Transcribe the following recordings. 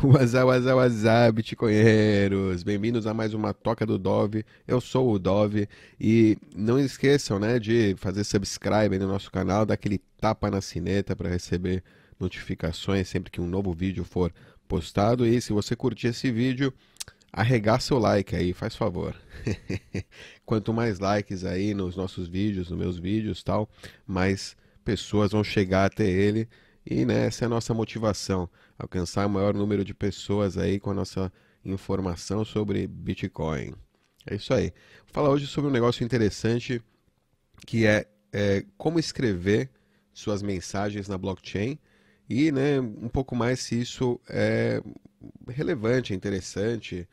Waza, waza, waza, bitcoinheiros! Bem-vindos a mais uma Toca do Dove. Eu sou o Dove e não esqueçam, né, de fazer subscribe no nosso canal, dar aquele tapa na sineta para receber notificações sempre que um novo vídeo for postado. E se você curtir esse vídeo, arregaça o like aí, faz favor. Quanto mais likes aí nos nossos vídeos, nos meus vídeos tal, mais pessoas vão chegar até ele e né, essa é a nossa motivação, alcançar o maior número de pessoas aí com a nossa informação sobre Bitcoin. É isso aí. Vou falar hoje sobre um negócio interessante que é, é como escrever suas mensagens na blockchain e né, um pouco mais se isso é relevante, interessante,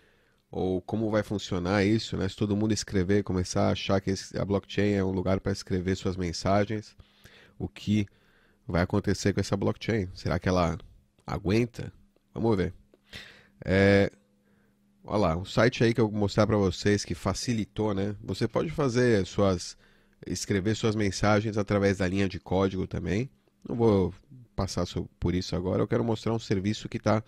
ou como vai funcionar isso, né? Se todo mundo escrever, começar a achar que a blockchain é um lugar para escrever suas mensagens, o que vai acontecer com essa blockchain? Será que ela aguenta? Vamos ver. É, olha lá, um site aí que eu vou mostrar para vocês que facilitou, né? Você pode fazer suas escrever suas mensagens através da linha de código também. Não vou passar por isso agora. Eu quero mostrar um serviço que está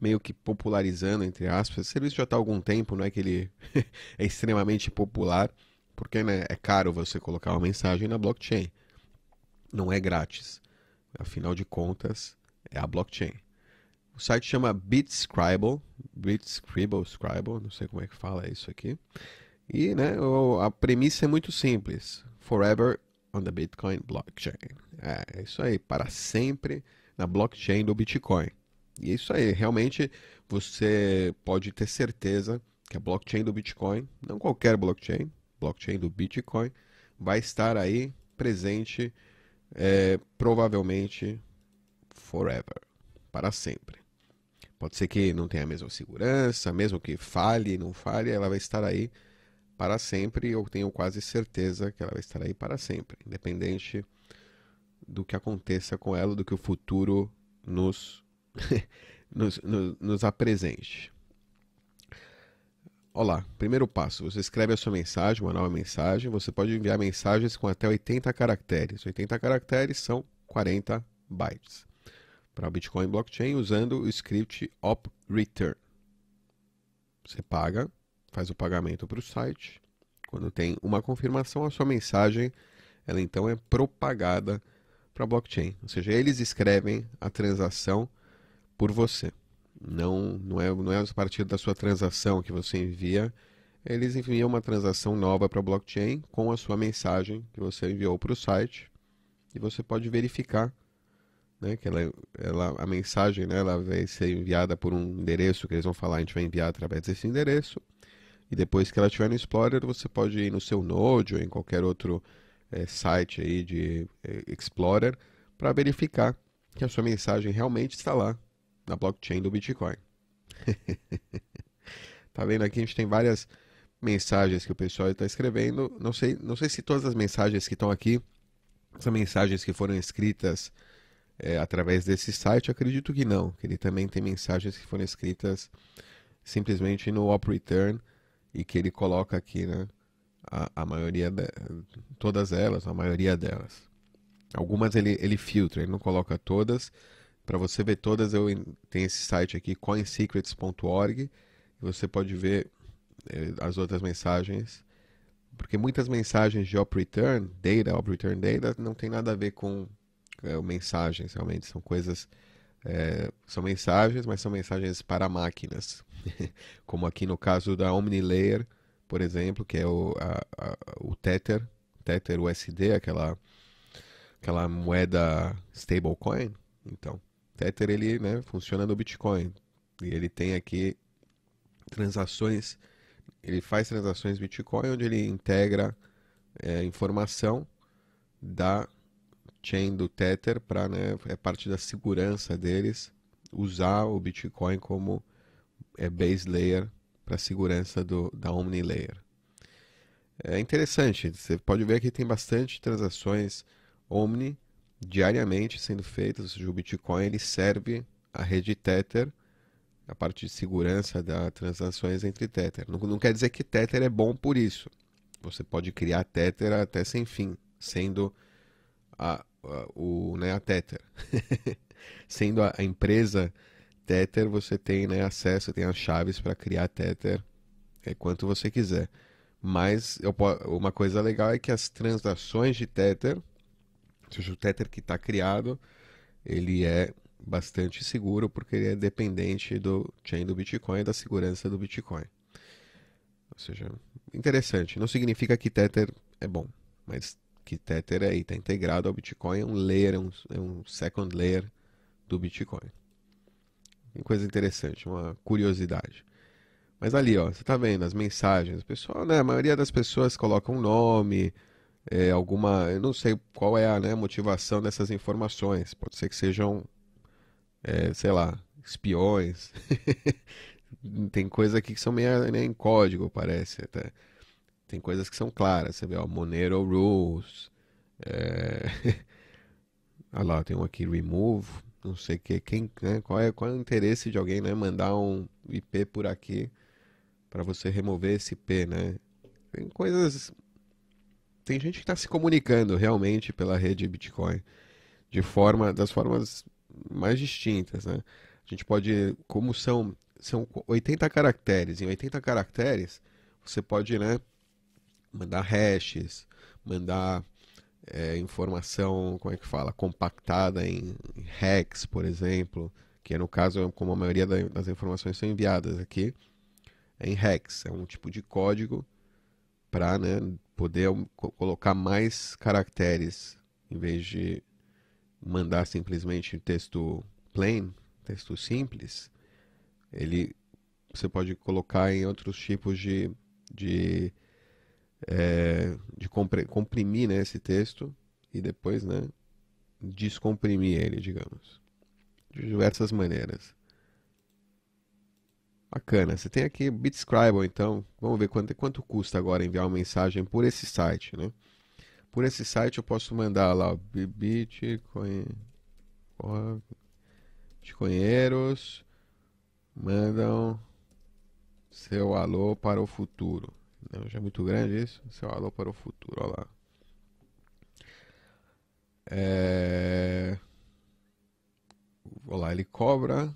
meio que popularizando entre aspas. O serviço já está há algum tempo, não é que ele é extremamente popular, porque né, é caro você colocar uma mensagem na blockchain. Não é grátis afinal de contas, é a blockchain. O site chama Bitscribble, Bitscribble, Scribble, não sei como é que fala isso aqui. E né, a premissa é muito simples: Forever on the Bitcoin Blockchain. É, é isso aí, para sempre na blockchain do Bitcoin. E é isso aí, realmente você pode ter certeza que a blockchain do Bitcoin, não qualquer blockchain, blockchain do Bitcoin, vai estar aí presente é provavelmente forever, para sempre. Pode ser que não tenha a mesma segurança, mesmo que falhe, não falhe, ela vai estar aí para sempre. Eu tenho quase certeza que ela vai estar aí para sempre, independente do que aconteça com ela, do que o futuro nos, nos, nos, nos apresente. Olá, primeiro passo, você escreve a sua mensagem, uma nova mensagem, você pode enviar mensagens com até 80 caracteres. 80 caracteres são 40 bytes. Para o Bitcoin Blockchain, usando o script op return. Você paga, faz o pagamento para o site. Quando tem uma confirmação, a sua mensagem, ela então é propagada para a blockchain. Ou seja, eles escrevem a transação por você. Não, não é, não é a partir da sua transação que você envia. Eles enviam uma transação nova para a blockchain com a sua mensagem que você enviou para o site e você pode verificar né, que ela, ela, a mensagem né, ela vai ser enviada por um endereço que eles vão falar, a gente vai enviar através desse endereço. E depois que ela estiver no Explorer, você pode ir no seu Node ou em qualquer outro é, site aí de é, Explorer para verificar que a sua mensagem realmente está lá na blockchain do Bitcoin. tá vendo aqui a gente tem várias mensagens que o pessoal está escrevendo. Não sei, não sei se todas as mensagens que estão aqui são mensagens que foram escritas é, através desse site. Eu acredito que não, que ele também tem mensagens que foram escritas simplesmente no op return e que ele coloca aqui, né? A, a maioria, de, todas elas, a maioria delas. Algumas ele, ele filtra, ele não coloca todas para você ver todas, eu tenho esse site aqui, coinsecrets.org, você pode ver é, as outras mensagens, porque muitas mensagens de op return data, op return data, não tem nada a ver com é, mensagens, realmente são coisas é, são mensagens, mas são mensagens para máquinas, como aqui no caso da OmniLayer, por exemplo, que é o, a, a, o Tether, Tether USD, aquela, aquela moeda stablecoin. Então, Tether ele né, funciona no Bitcoin. E ele tem aqui transações, ele faz transações Bitcoin onde ele integra é, informação da chain do Tether para, né, é parte da segurança deles usar o Bitcoin como é, base layer para a segurança do, da Omni Layer. É interessante, você pode ver que tem bastante transações Omni diariamente sendo feitas. O Bitcoin ele serve a rede Tether, a parte de segurança das transações entre Tether. Não, não quer dizer que Tether é bom por isso. Você pode criar Tether até sem fim, sendo a, a o, né, a Tether. sendo a, a, empresa Tether, você tem né, acesso, tem as chaves para criar Tether é, quanto você quiser. Mas eu, uma coisa legal é que as transações de Tether o Tether que está criado, ele é bastante seguro porque ele é dependente do chain do Bitcoin e da segurança do Bitcoin. Ou seja, interessante. Não significa que Tether é bom, mas que Tether aí é, está integrado ao Bitcoin, é um layer, é um, é um second layer do Bitcoin. Uma coisa interessante, uma curiosidade. Mas ali, ó, você está vendo as mensagens, o pessoal, né, a maioria das pessoas coloca um nome, é, alguma. Eu não sei qual é a né, motivação dessas informações. Pode ser que sejam, é, sei lá, espiões. Tem coisa aqui que são meio né, em código, parece até. Tem coisas que são claras. Você vê, ó, Monero Rules. É... Olha lá, tem um aqui, Remove. Não sei que, quem, né, qual, é, qual é o interesse de alguém né, mandar um IP por aqui para você remover esse IP, né? Tem coisas tem gente que está se comunicando realmente pela rede Bitcoin de forma das formas mais distintas, né? A gente pode, como são são 80 caracteres, em 80 caracteres você pode, né, mandar hashes, mandar é, informação, como é que fala, compactada em, hex, por exemplo, que no caso como a maioria das informações são enviadas aqui, é em hex, é um tipo de código para né, poder colocar mais caracteres em vez de mandar simplesmente texto plain, texto simples, ele você pode colocar em outros tipos de de, é, de comprimir né, esse texto e depois né, descomprimir ele, digamos, de diversas maneiras. Bacana. Você tem aqui Bitscribe, então. Vamos ver quanto, quanto custa agora enviar uma mensagem por esse site, né? Por esse site eu posso mandar lá, Bitcoin... Bitcoinheiros mandam seu alô para o futuro. Não, né? já é muito grande isso? Seu alô para o futuro, olha lá. É... Olha lá, ele cobra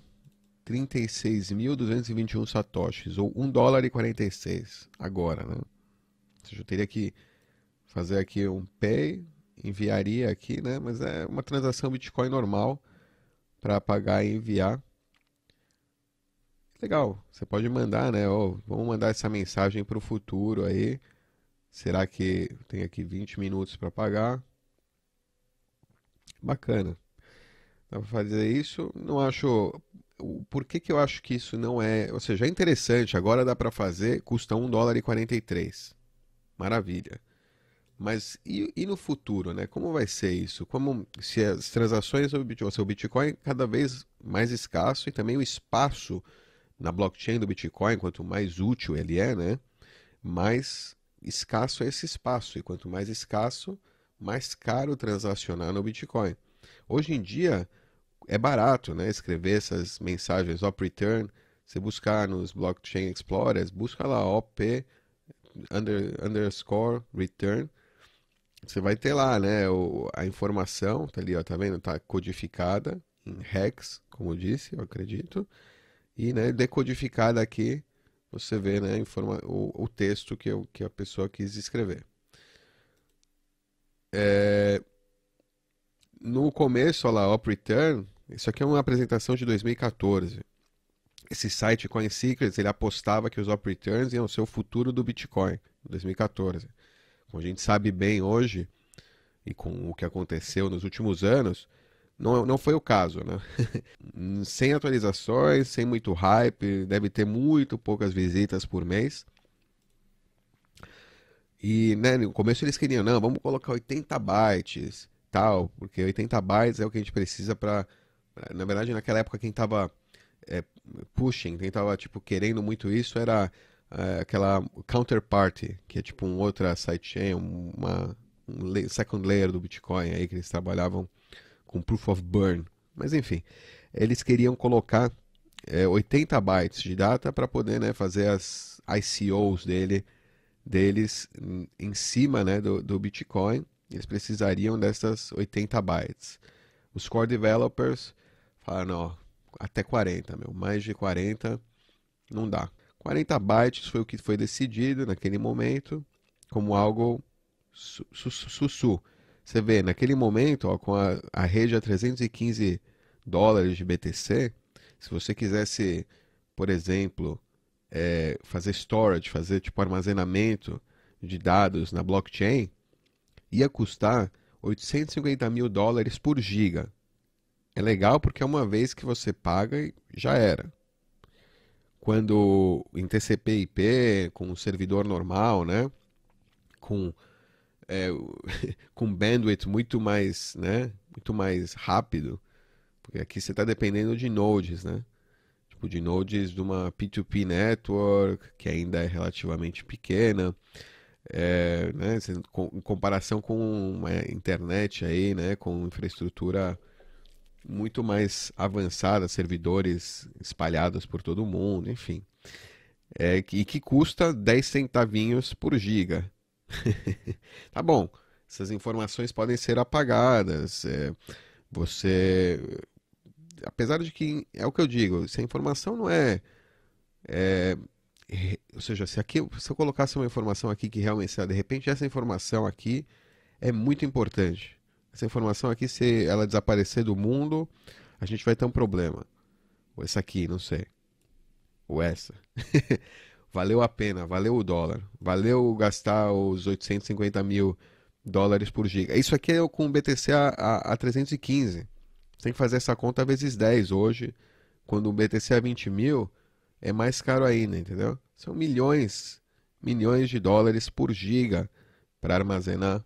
36.221 satoshis, ou 1 dólar e 46 agora, né? Seja, eu teria que fazer aqui um pay, enviaria aqui, né? Mas é uma transação Bitcoin normal para pagar e enviar. Legal, você pode mandar, né? Oh, vamos mandar essa mensagem para o futuro aí. Será que tem aqui 20 minutos para pagar? Bacana. Dá para fazer isso. Não acho por que, que eu acho que isso não é. Ou seja, é interessante, agora dá para fazer, custa 1 dólar e 43. Maravilha. Mas e, e, no futuro, né? Como vai ser isso? Como se as transações sobre Bitcoin, o Bitcoin é cada vez mais escasso e também o espaço na blockchain do Bitcoin, quanto mais útil ele é, né? Mais escasso é esse espaço e quanto mais escasso, mais caro transacionar no Bitcoin. Hoje em dia, é barato, né? Escrever essas mensagens op return. Você buscar nos blockchain explorers, busca lá op under, underscore return. Você vai ter lá, né? O, a informação tá ali, ó, tá vendo? Tá codificada em hex, como eu disse, eu acredito. E, né, decodificada aqui, você vê, né, informa o, o texto que, eu, que a pessoa quis escrever. É, no começo, olha lá, op return, isso aqui é uma apresentação de 2014. Esse site Coin Secrets, ele apostava que os op returns iam ser o futuro do Bitcoin, em 2014. Como a gente sabe bem hoje, e com o que aconteceu nos últimos anos, não, não foi o caso, né? sem atualizações, sem muito hype, deve ter muito poucas visitas por mês. E né, no começo eles queriam, não, vamos colocar 80 bytes, tal, porque 80 bytes é o que a gente precisa para na verdade, naquela época, quem estava é, eh, pushing, quem estava tipo, querendo muito isso era é, aquela counterparty, que é tipo um outra sidechain, uma, um second layer do Bitcoin aí, que eles trabalhavam com proof of burn. Mas enfim, eles queriam colocar é, eh, 80 bytes de data para poder né, fazer as ICOs dele, deles em cima né, do, do Bitcoin. Eles precisariam dessas 80 bytes. Os core developers Falaram, não, até 40, meu. Mais de 40 não dá. 40 bytes foi o que foi decidido naquele momento como algo sussu. Su, su, su. Você vê, naquele momento, ó, com a, a rede a 315 dólares de BTC, se você quisesse, por exemplo, é, fazer storage, fazer tipo armazenamento de dados na blockchain, ia custar 850 mil dólares por giga. É legal porque é uma vez que você paga, e já era. Quando em TCP/IP, com um servidor normal, né? Com é, com bandwidth muito mais, né? Muito mais rápido, porque aqui você está dependendo de nodes, né? Tipo de nodes de uma P2P network que ainda é relativamente pequena, é, né? Em comparação com a internet aí, né? Com infraestrutura muito mais avançada, servidores espalhados por todo o mundo, enfim. É, e que custa 10 centavinhos por giga. tá bom, essas informações podem ser apagadas. É, você. Apesar de que é o que eu digo, se a informação não é. é ou seja, se, aqui, se eu colocasse uma informação aqui que realmente, de repente, essa informação aqui é muito importante essa informação aqui, se ela desaparecer do mundo, a gente vai ter um problema. Ou essa aqui, não sei. Ou essa. valeu a pena, valeu o dólar, valeu gastar os 850 mil dólares por giga. Isso aqui é com o BTC a, a, a 315. Você tem que fazer essa conta vezes 10 hoje. Quando o BTC a 20 mil, é mais caro ainda, entendeu? São milhões, milhões de dólares por giga para armazenar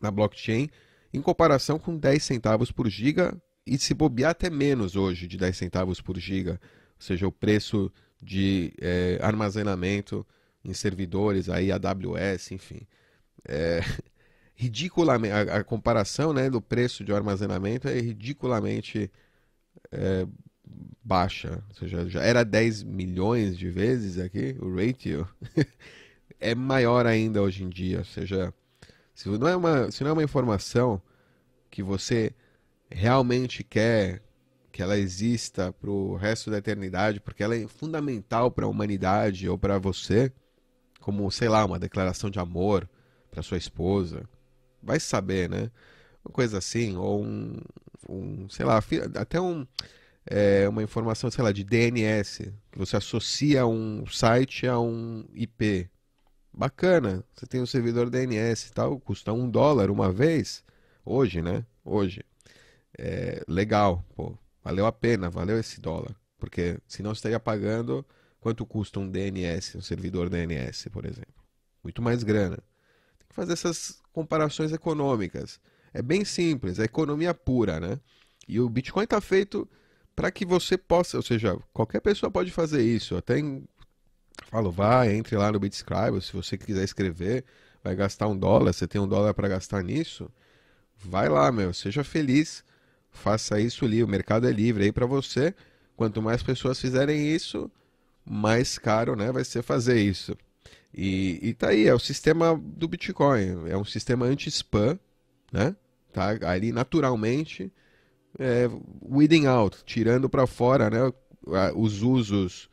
na blockchain em comparação com 10 centavos por giga e se bobear até menos hoje de 10 centavos por giga, ou seja, o preço de é, armazenamento em servidores, aí AWS, enfim. É, ridiculamente, a, a, comparação né, do preço de armazenamento é ridiculamente é, baixa. Ou seja, já era 10 milhões de vezes aqui, o ratio. é maior ainda hoje em dia, ou seja, se não é uma, se não é uma informação que você realmente quer que ela exista para o resto da eternidade, porque ela é fundamental para a humanidade ou para você, como, sei lá, uma declaração de amor para sua esposa. Vai saber, né? Uma coisa assim, ou um, um sei lá, até um, é, uma informação, sei lá, de DNS, que você associa um site a um IP bacana. Você tem um servidor DNS e tal, custa um dólar uma vez, hoje, né? Hoje. É, legal, pô, valeu a pena, valeu esse dólar. Porque senão você estaria pagando quanto custa um DNS, um servidor DNS, por exemplo. Muito mais grana. Tem que fazer essas comparações econômicas. É bem simples, é economia pura, né? E o Bitcoin está feito para que você possa, ou seja, qualquer pessoa pode fazer isso, até em Falo, vai, entre lá no BitScribe, se você quiser escrever, vai gastar um dólar, você tem um dólar para gastar nisso, vai lá, meu, seja feliz, faça isso ali, o mercado é livre aí para você. Quanto mais pessoas fizerem isso, mais caro, né, vai ser fazer isso. E, e tá aí, é o sistema do Bitcoin, é um sistema anti-spam, né? Tá ali naturalmente, é, weeding out, tirando para fora, né, os usos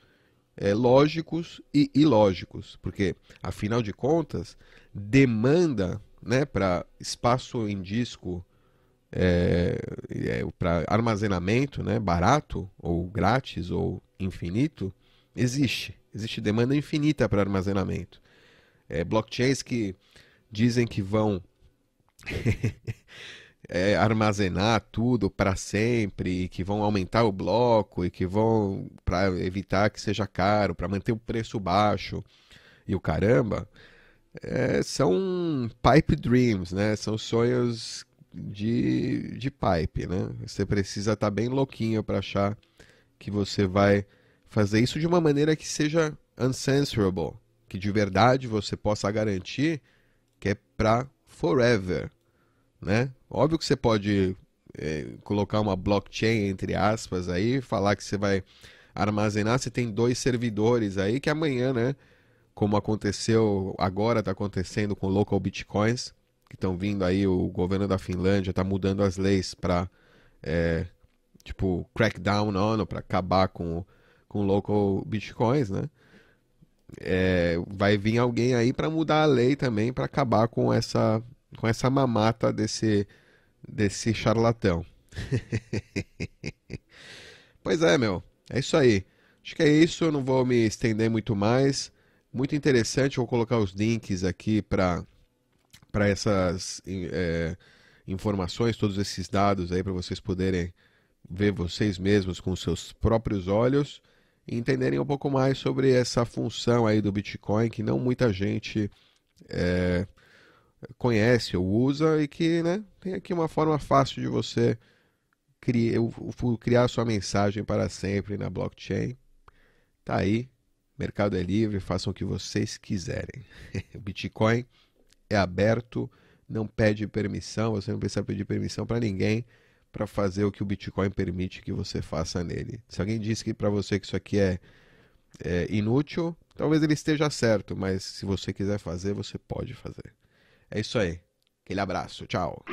é, lógicos e ilógicos, porque afinal de contas demanda, né, para espaço em disco, é, é, para armazenamento, né, barato ou grátis ou infinito, existe, existe demanda infinita para armazenamento. É, blockchains que dizem que vão é, armazenar tudo para sempre, e que vão aumentar o bloco e que vão para evitar que seja caro, para manter o preço baixo e o caramba, é, são pipe dreams, né? São sonhos de, de pipe, né? Você precisa estar tá bem louquinho para achar que você vai fazer isso de uma maneira que seja uncensorable, que de verdade você possa garantir que é para forever, né? Óbvio que você pode é, colocar uma blockchain, entre aspas, aí, falar que você vai armazenar, você tem dois servidores aí que amanhã, né? Como aconteceu agora, está acontecendo com local bitcoins, que estão vindo aí, o governo da Finlândia está mudando as leis para, é, tipo, crackdown on, para acabar com, com local bitcoins, né? É, vai vir alguém aí para mudar a lei também, para acabar com essa com essa mamata desse, desse charlatão. pois é, meu. É isso aí. Acho que é isso. Eu não vou me estender muito mais. Muito interessante. Vou colocar os links aqui para essas é, informações, todos esses dados aí, para vocês poderem ver vocês mesmos com seus próprios olhos e entenderem um pouco mais sobre essa função aí do Bitcoin que não muita gente é, conhece ou usa e que né, tem aqui uma forma fácil de você criar, criar sua mensagem para sempre na blockchain. Tá aí, mercado é livre, façam o que vocês quiserem. o Bitcoin é aberto, não pede permissão, você não precisa pedir permissão para ninguém para fazer o que o Bitcoin permite que você faça nele. Se alguém disse que para você que isso aqui é, é inútil, talvez ele esteja certo, mas se você quiser fazer, você pode fazer. É isso aí. Aquele abraço. Tchau.